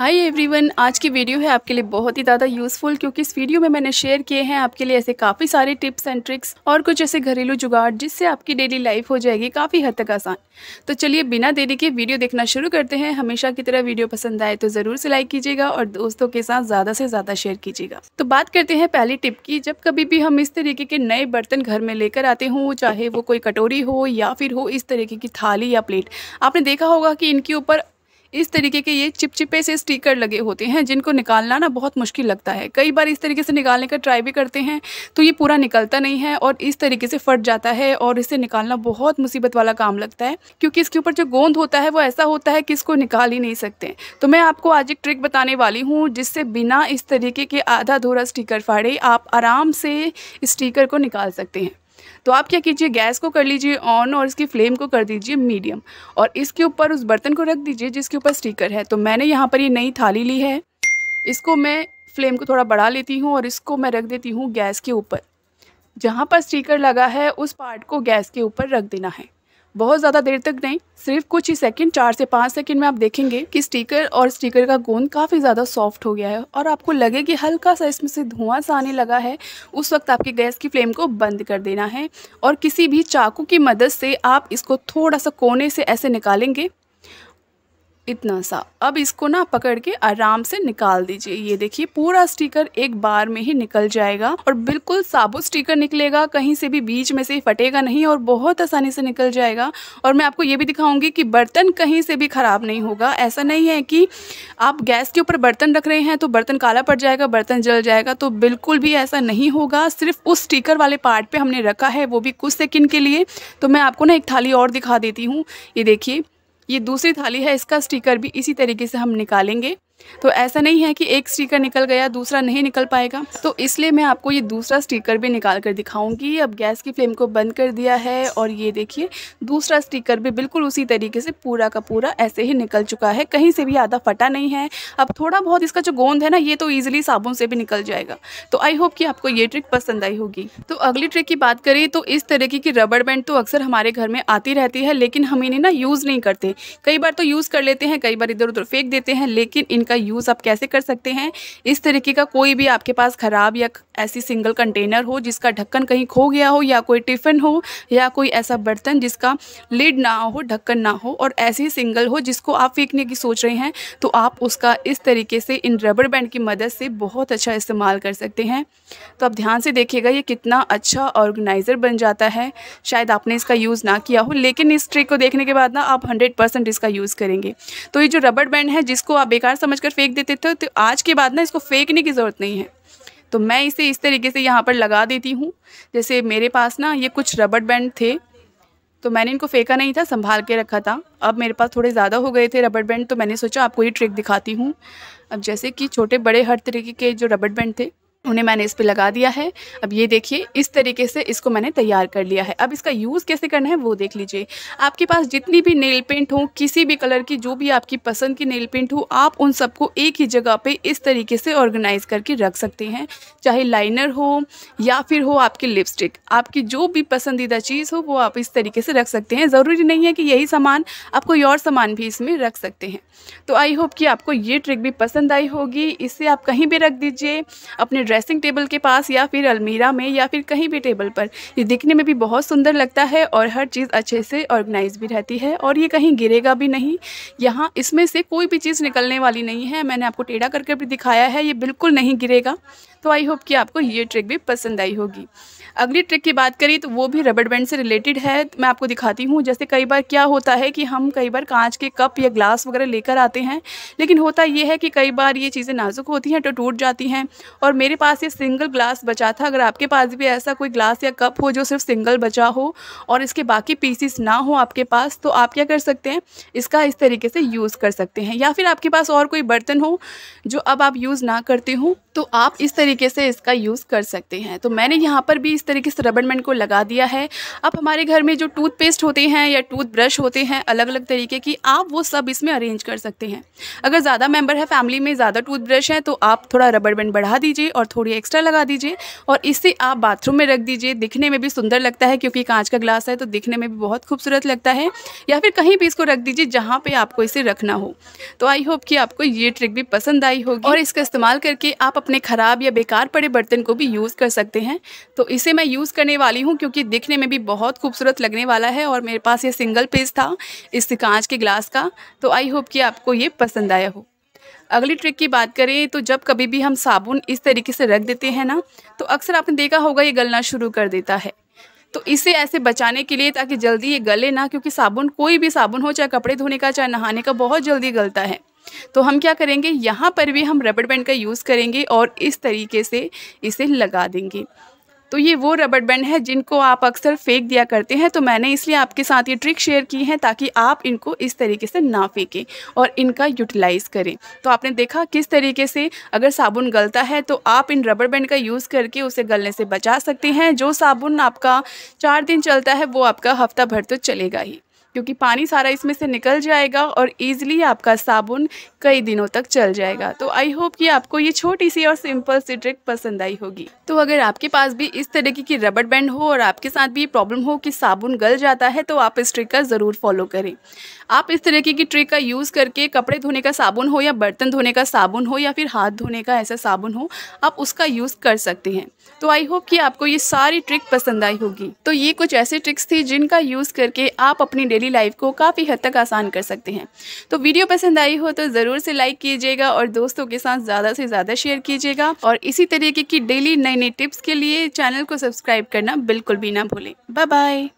hi everyone आज की video है आपके लिए बहुत ही ज़्यादा यूजफुल क्योंकि इस वीडियो में मैंने शेयर किए हैं आपके लिए ऐसे काफ़ी सारे टिप्स एंड ट्रिक्स और कुछ ऐसे घरेलू जुगाड़ जिससे आपकी डेली लाइफ हो जाएगी काफ़ी हद तक आसान तो चलिए बिना देरी के वीडियो देखना शुरू करते हैं हमेशा की तरह वीडियो पसंद आए तो ज़रूर से लाइक कीजिएगा और दोस्तों के साथ ज़्यादा से ज़्यादा शेयर कीजिएगा तो बात करते हैं पहली टिप की जब कभी भी हम इस तरीके के नए बर्तन घर में लेकर आते हों चाहे वो कोई कटोरी हो या फिर हो इस तरीके की थाली या प्लेट आपने देखा होगा कि इनके ऊपर इस तरीके के ये चिपचिपे से स्टिकर लगे होते हैं जिनको निकालना ना बहुत मुश्किल लगता है कई बार इस तरीके से निकालने का ट्राई भी करते हैं तो ये पूरा निकलता नहीं है और इस तरीके से फट जाता है और इसे निकालना बहुत मुसीबत वाला काम लगता है क्योंकि इसके ऊपर जो गोंद होता है वो ऐसा होता है कि इसको निकाल ही नहीं सकते तो मैं आपको आज एक ट्रिक बताने वाली हूँ जिससे बिना इस तरीके के आधा धोरा स्टीकर फाड़े आप आराम से स्टीकर को निकाल सकते हैं तो आप क्या कीजिए गैस को कर लीजिए ऑन और इसकी फ्लेम को कर दीजिए मीडियम और इसके ऊपर उस बर्तन को रख दीजिए जिसके ऊपर स्टीकर है तो मैंने यहाँ पर ये नई थाली ली है इसको मैं फ्लेम को थोड़ा बढ़ा लेती हूँ और इसको मैं रख देती हूँ गैस के ऊपर जहाँ पर स्टीकर लगा है उस पार्ट को गैस के ऊपर रख देना है बहुत ज़्यादा देर तक नहीं सिर्फ कुछ ही सेकंड चार से पाँच सेकंड में आप देखेंगे कि स्टिकर और स्टिकर का गोंद काफ़ी ज़्यादा सॉफ्ट हो गया है और आपको लगे कि हल्का सा इसमें से धुआं सा आने लगा है उस वक्त आपकी गैस की फ्लेम को बंद कर देना है और किसी भी चाकू की मदद से आप इसको थोड़ा सा कोने से ऐसे निकालेंगे इतना सा अब इसको ना पकड़ के आराम से निकाल दीजिए ये देखिए पूरा स्टिकर एक बार में ही निकल जाएगा और बिल्कुल साबुत स्टिकर निकलेगा कहीं से भी बीच में से फटेगा नहीं और बहुत आसानी से निकल जाएगा और मैं आपको ये भी दिखाऊंगी कि बर्तन कहीं से भी ख़राब नहीं होगा ऐसा नहीं है कि आप गैस के ऊपर बर्तन रख रहे हैं तो बर्तन काला पड़ जाएगा बर्तन जल जाएगा तो बिल्कुल भी ऐसा नहीं होगा सिर्फ उस स्टीकर वाले पार्ट पर हमने रखा है वो भी कुछ सेकेंड के लिए तो मैं आपको ना एक थाली और दिखा देती हूँ ये देखिए ये दूसरी थाली है इसका स्टिकर भी इसी तरीके से हम निकालेंगे तो ऐसा नहीं है कि एक स्टिकर निकल गया दूसरा नहीं निकल पाएगा तो इसलिए मैं आपको ये दूसरा स्टिकर भी निकाल कर दिखाऊंगी अब गैस की फ्लेम को बंद कर दिया है और ये देखिए दूसरा स्टिकर भी बिल्कुल उसी तरीके से पूरा का पूरा ऐसे ही निकल चुका है कहीं से भी आधा फटा नहीं है अब थोड़ा बहुत इसका जो गोंद है ना ये तो ईजिली साबुन से भी निकल जाएगा तो आई होप कि आपको ये ट्रिक पसंद आई होगी तो अगली ट्रिक की बात करें तो इस तरीके की रबड़ बैंड तो अक्सर हमारे घर में आती रहती है लेकिन हम इन्हें ना यूज़ नहीं करते कई बार तो यूज़ कर लेते हैं कई बार इधर उधर फेंक देते हैं लेकिन इन का यूज़ आप कैसे कर सकते हैं इस तरीके का कोई भी आपके पास ख़राब या ऐसी सिंगल कंटेनर हो जिसका ढक्कन कहीं खो गया हो या कोई टिफ़िन हो या कोई ऐसा बर्तन जिसका लिड ना हो ढक्कन ना हो और ऐसी सिंगल हो जिसको आप फेंकने की सोच रहे हैं तो आप उसका इस तरीके से इन रबड़ बैंड की मदद से बहुत अच्छा इस्तेमाल कर सकते हैं तो आप ध्यान से देखिएगा ये कितना अच्छा ऑर्गेनाइज़र बन जाता है शायद आपने इसका यूज़ ना किया हो लेकिन इस ट्रिक को देखने के बाद ना आप हंड्रेड इसका यूज़ करेंगे तो ये जो रबड़ बैंड है जिसको आप बेकार समझ समझकर फेंक देते थे तो आज के बाद ना इसको फेंकने की ज़रूरत नहीं है तो मैं इसे इस तरीके से यहाँ पर लगा देती हूँ जैसे मेरे पास ना ये कुछ रबड़ बैंड थे तो मैंने इनको फेंका नहीं था संभाल के रखा था अब मेरे पास थोड़े ज़्यादा हो गए थे रबड़ बैंड तो मैंने सोचा आपको ये ट्रिक दिखाती हूँ अब जैसे कि छोटे बड़े हर तरीके के जो रबड़ बैंड थे उन्हें मैंने इस पर लगा दिया है अब ये देखिए इस तरीके से इसको मैंने तैयार कर लिया है अब इसका यूज़ कैसे करना है वो देख लीजिए आपके पास जितनी भी नेल पेंट हो किसी भी कलर की जो भी आपकी पसंद की नेल पेंट हो आप उन सबको एक ही जगह पे इस तरीके से ऑर्गेनाइज करके रख सकते हैं चाहे लाइनर हो या फिर हो आपकी लिपस्टिक आपकी जो भी पसंदीदा चीज़ हो वो आप इस तरीके से रख सकते हैं ज़रूरी नहीं है कि यही सामान आप कोई और सामान भी इसमें रख सकते हैं तो आई होप कि आपको ये ट्रिक भी पसंद आई होगी इसे आप कहीं भी रख दीजिए अपने ड्रेसिंग टेबल के पास या फिर अलमीरा में या फिर कहीं भी टेबल पर ये दिखने में भी बहुत सुंदर लगता है और हर चीज़ अच्छे से ऑर्गेनाइज भी रहती है और ये कहीं गिरेगा भी नहीं यहाँ इसमें से कोई भी चीज़ निकलने वाली नहीं है मैंने आपको टेढ़ा करके भी दिखाया है ये बिल्कुल नहीं गिरेगा तो आई होप कि आपको ये ट्रिक भी पसंद आई होगी अगली ट्रिक की बात करी तो वो भी रबड़ बैंड से रिलेटेड है तो मैं आपको दिखाती हूँ जैसे कई बार क्या होता है कि हम कई बार कांच के कप या ग्लास वगैरह लेकर आते हैं लेकिन होता ये है कि कई बार ये चीज़ें नाजुक होती हैं तो टूट जाती हैं और मेरे पास ये सिंगल ग्लास बचा था अगर आपके पास भी ऐसा कोई ग्लास या कप हो जो सिर्फ सिंगल बचा हो और इसके बाकी पीसीस ना हो आपके पास तो आप क्या कर सकते हैं इसका इस तरीके से यूज़ कर सकते हैं या फिर आपके पास और कोई बर्तन हो जो अब आप यूज़ ना करते हो तो आप इस तरीके से इसका यूज़ कर सकते हैं तो मैंने यहाँ पर भी इस तरीके से रबड़ को लगा दिया है अब हमारे घर में जो टूथपेस्ट होते हैं या टूथब्रश होते हैं अलग अलग तरीके की आप वो सब इसमें अरेंज कर सकते हैं अगर ज़्यादा मेम्बर है फैमिली में ज़्यादा टूथब्रश है तो आप थोड़ा रबड़ बैंड बढ़ा दीजिए और थोड़ी एक्स्ट्रा लगा दीजिए और इसे आप बाथरूम में रख दीजिए दिखने में भी सुंदर लगता है क्योंकि कांच का ग्लास है तो दिखने में भी बहुत खूबसूरत लगता है या फिर कहीं भी इसको रख दीजिए जहाँ पर आपको इसे रखना हो तो आई होप कि आपको ये ट्रिक भी पसंद आई होगी और इसका इस्तेमाल करके आप अपने ख़राब या बेकार पड़े बर्तन को भी यूज़ कर सकते हैं तो इसे इसे मैं यूज़ करने वाली हूँ क्योंकि दिखने में भी बहुत खूबसूरत लगने वाला है और मेरे पास ये सिंगल पेज था इस कांच के ग्लास का तो आई होप कि आपको ये पसंद आया हो अगली ट्रिक की बात करें तो जब कभी भी हम साबुन इस तरीके से रख देते हैं ना तो अक्सर आपने देखा होगा ये गलना शुरू कर देता है तो इसे ऐसे बचाने के लिए ताकि जल्दी ये गले ना क्योंकि साबुन कोई भी साबुन हो चाहे कपड़े धोने का चाहे नहाने का बहुत जल्दी गलता है तो हम क्या करेंगे यहाँ पर भी हम रबड़ बैंड का यूज़ करेंगे और इस तरीके से इसे लगा देंगे तो ये वो रबड़ बैंड है जिनको आप अक्सर फेंक दिया करते हैं तो मैंने इसलिए आपके साथ ये ट्रिक शेयर की है ताकि आप इनको इस तरीके से ना फेंकें और इनका यूटिलाइज़ करें तो आपने देखा किस तरीके से अगर साबुन गलता है तो आप इन रबड़ बैंड का यूज़ करके उसे गलने से बचा सकते हैं जो साबुन आपका चार दिन चलता है वो आपका हफ्ता भर तो चलेगा ही क्योंकि पानी सारा इसमें से निकल जाएगा और ईज़िली आपका साबुन कई दिनों तक चल जाएगा तो आई होप कि आपको ये छोटी सी और सिंपल सी ट्रिक पसंद आई होगी तो अगर आपके पास भी इस तरीके की रबड़ बैंड हो और आपके साथ भी ये प्रॉब्लम हो कि साबुन गल जाता है तो आप इस ट्रिक का ज़रूर फॉलो करें आप इस तरीके की ट्रिक का यूज़ करके कपड़े धोने का साबुन हो या बर्तन धोने का साबुन हो या फिर हाथ धोने का ऐसा साबुन हो आप उसका यूज़ कर सकते हैं तो आई होप कि आपको ये सारी ट्रिक पसंद आई होगी तो ये कुछ ऐसी ट्रिक्स थी जिनका यूज़ करके आप अपनी डेली लाइफ को काफ़ी हद तक आसान कर सकते हैं तो वीडियो पसंद आई हो तो ज़रूर से लाइक कीजिएगा और दोस्तों के साथ ज़्यादा से ज़्यादा शेयर कीजिएगा और इसी तरीके की डेली नई नई टिप्स के लिए चैनल को सब्सक्राइब करना बिल्कुल भी ना भूलें बाय बाय